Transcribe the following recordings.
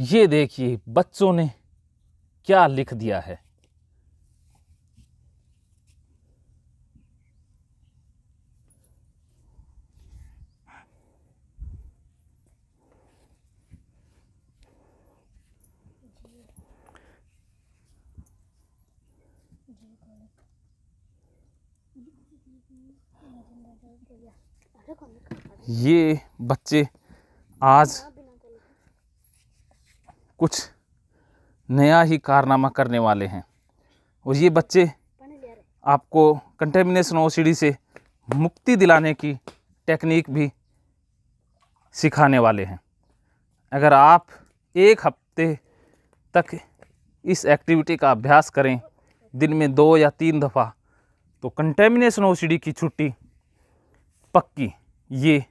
ये देखिए बच्चों ने क्या लिख दिया है ये बच्चे आज कुछ नया ही कारनामा करने वाले हैं और ये बच्चे आपको कंटेमिनेशन ओ से मुक्ति दिलाने की टेक्निक भी सिखाने वाले हैं अगर आप एक हफ्ते तक इस एक्टिविटी का अभ्यास करें दिन में दो या तीन दफ़ा तो कंटेमिनेशन ओ की छुट्टी पक्की ये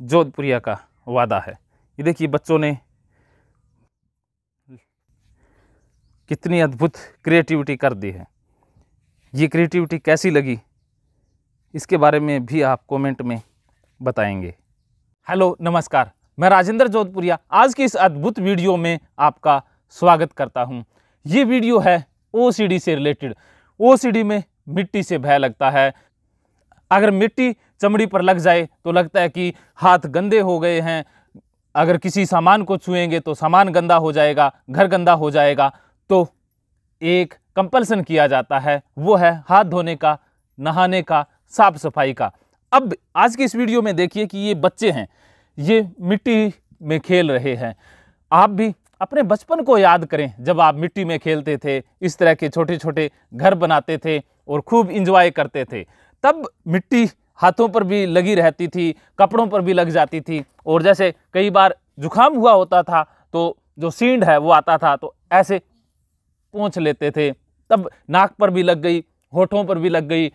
जोधपुरिया का वादा है ये देखिए बच्चों ने कितनी अद्भुत क्रिएटिविटी कर दी है ये क्रिएटिविटी कैसी लगी इसके बारे में भी आप कमेंट में बताएंगे हेलो नमस्कार मैं राजेंद्र जोधपुरिया आज की इस अद्भुत वीडियो में आपका स्वागत करता हूं ये वीडियो है ओ से रिलेटेड ओ में मिट्टी से भय लगता है अगर मिट्टी चमड़ी पर लग जाए तो लगता है कि हाथ गंदे हो गए हैं अगर किसी सामान को छुएंगे तो सामान गंदा हो जाएगा घर गंदा हो जाएगा तो एक कंपल्सन किया जाता है वो है हाथ धोने का नहाने का साफ सफाई का अब आज की इस वीडियो में देखिए कि ये बच्चे हैं ये मिट्टी में खेल रहे हैं आप भी अपने बचपन को याद करें जब आप मिट्टी में खेलते थे इस तरह के छोटे छोटे घर बनाते थे और खूब इंजॉय करते थे तब मिट्टी हाथों पर भी लगी रहती थी कपड़ों पर भी लग जाती थी और जैसे कई बार जुखाम हुआ होता था तो जो सींड है वो आता था तो ऐसे पहुँच लेते थे तब नाक पर भी लग गई होठों पर भी लग गई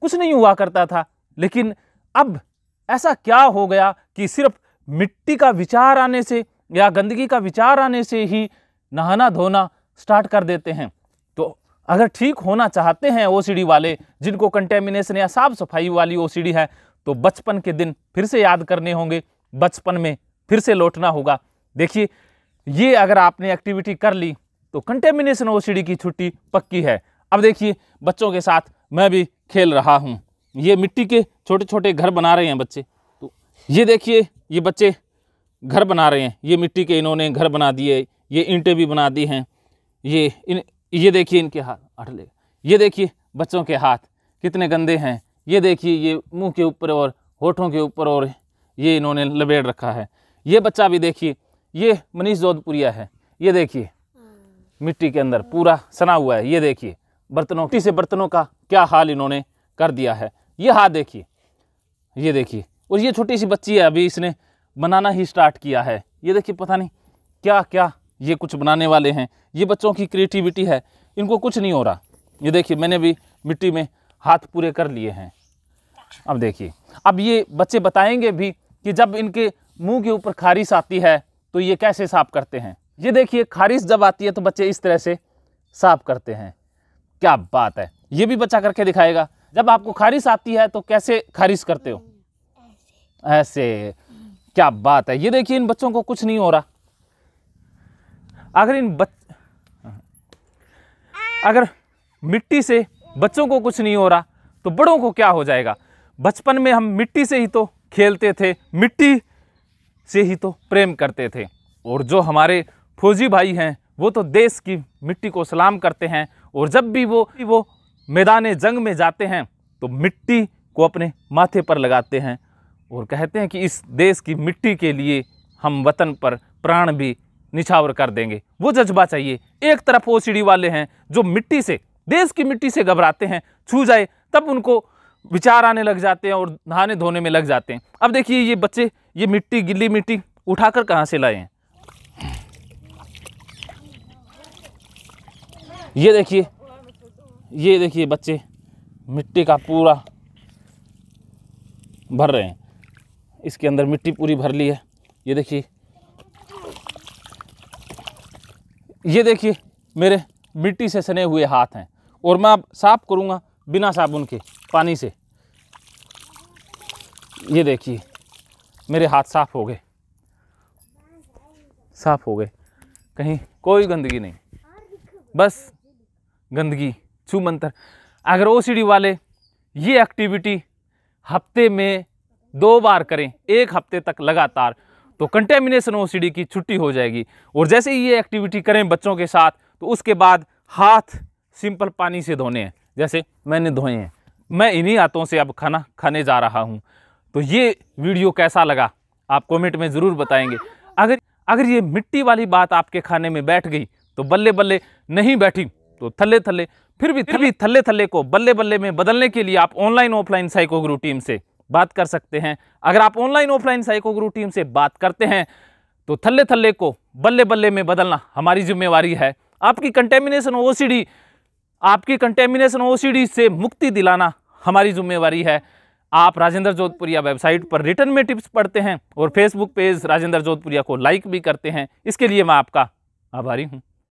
कुछ नहीं हुआ करता था लेकिन अब ऐसा क्या हो गया कि सिर्फ मिट्टी का विचार आने से या गंदगी का विचार आने से ही नहाना धोना स्टार्ट कर देते हैं तो अगर ठीक होना चाहते हैं ओसीडी वाले जिनको कंटेमिनेशन या साफ सफाई वाली ओसीडी है तो बचपन के दिन फिर से याद करने होंगे बचपन में फिर से लौटना होगा देखिए ये अगर आपने एक्टिविटी कर ली तो कंटेमिनेशन ओ की छुट्टी पक्की है अब देखिए बच्चों के साथ मैं भी खेल रहा हूँ ये मिट्टी के छोटे छोटे घर बना रहे हैं बच्चे तो ये देखिए ये बच्चे घर बना रहे हैं ये मिट्टी के इन्होंने घर बना दिए ये ईंटें भी बना दी हैं ये इन ये देखिए इनके हाथ अट ले ये देखिए बच्चों के हाथ कितने गंदे हैं ये देखिए ये मुंह के ऊपर और होठों के ऊपर और ये इन्होंने लबेड़ रखा है ये बच्चा भी देखिए ये मनीष जोधपुरिया है ये देखिए मिट्टी के अंदर पूरा सना हुआ है ये देखिए बर्तनों मिट्टी से बर्तनों का क्या हाल इन्होंने कर दिया है ये हाथ देखिए ये देखिए और ये छोटी सी बच्ची है अभी इसने बनाना ही स्टार्ट किया है ये देखिए पता नहीं क्या क्या ये कुछ बनाने वाले हैं ये बच्चों की क्रिएटिविटी है इनको कुछ नहीं हो रहा ये देखिए मैंने भी मिट्टी में हाथ पूरे कर लिए हैं अब देखिए अब ये बच्चे बताएंगे भी कि जब इनके मुंह के ऊपर खारिश आती है तो ये कैसे साफ करते हैं ये देखिए खारिश जब आती है तो बच्चे इस तरह से साफ करते हैं क्या बात है ये भी बच्चा करके दिखाएगा जब आपको खारिश आती है तो कैसे खारिश करते हो ऐसे क्या बात है ये देखिए इन बच्चों को कुछ नहीं हो रहा अगर इन बच अगर मिट्टी से बच्चों को कुछ नहीं हो रहा तो बड़ों को क्या हो जाएगा बचपन में हम मिट्टी से ही तो खेलते थे मिट्टी से ही तो प्रेम करते थे और जो हमारे फौजी भाई हैं वो तो देश की मिट्टी को सलाम करते हैं और जब भी वो वो मैदान जंग में जाते हैं तो मिट्टी को अपने माथे पर लगाते हैं और कहते हैं कि इस देश की मिट्टी के लिए हम वतन पर प्राण भी निछावर कर देंगे वो जज्बा चाहिए एक तरफ ओ वाले हैं जो मिट्टी से देश की मिट्टी से घबराते हैं छू जाए तब उनको विचार आने लग जाते हैं और नहाने धोने में लग जाते हैं अब देखिए ये बच्चे ये मिट्टी गिल्ली मिट्टी उठाकर कहाँ से लाए हैं ये देखिए ये देखिए बच्चे मिट्टी का पूरा भर रहे हैं इसके अंदर मिट्टी पूरी भर ली है ये देखिए ये देखिए मेरे मिट्टी से सने हुए हाथ हैं और मैं अब साफ़ करूँगा बिना साबुन के पानी से ये देखिए मेरे हाथ साफ़ हो गए साफ़ हो गए कहीं कोई गंदगी नहीं बस गंदगी छू मंतर अगर ओ वाले ये एक्टिविटी हफ्ते में दो बार करें एक हफ्ते तक लगातार तो कंटेमिनेशन ओ की छुट्टी हो जाएगी और जैसे ही ये एक्टिविटी करें बच्चों के साथ तो उसके बाद हाथ सिंपल पानी से धोने हैं जैसे मैंने धोए हैं मैं इन्हीं हाथों से अब खाना खाने जा रहा हूँ तो ये वीडियो कैसा लगा आप कमेंट में ज़रूर बताएंगे अगर अगर ये मिट्टी वाली बात आपके खाने में बैठ गई तो बल्ले बल्ले नहीं बैठी तो थल्ले थल्ले फिर भी फिर भी थल्ले थल्ले को बल्ले बल्ले में बदलने के लिए आप online offline psycho guru team से बात कर सकते हैं अगर आप online offline psycho guru team से बात करते हैं तो थल्ले थल्ले को बल्ले बल्ले में बदलना हमारी जिम्मेवारी है आपकी कंटेमिनेशन ओ आपकी कंटेमिनेशन ओ से मुक्ति दिलाना हमारी जिम्मेवारी है आप राजेंद्र जोधपुरिया वेबसाइट पर रिटर्न में टिप्स पढ़ते हैं और फेसबुक पेज राजेंद्र जोधपुरिया को लाइक भी करते हैं इसके लिए मैं आपका आभारी हूँ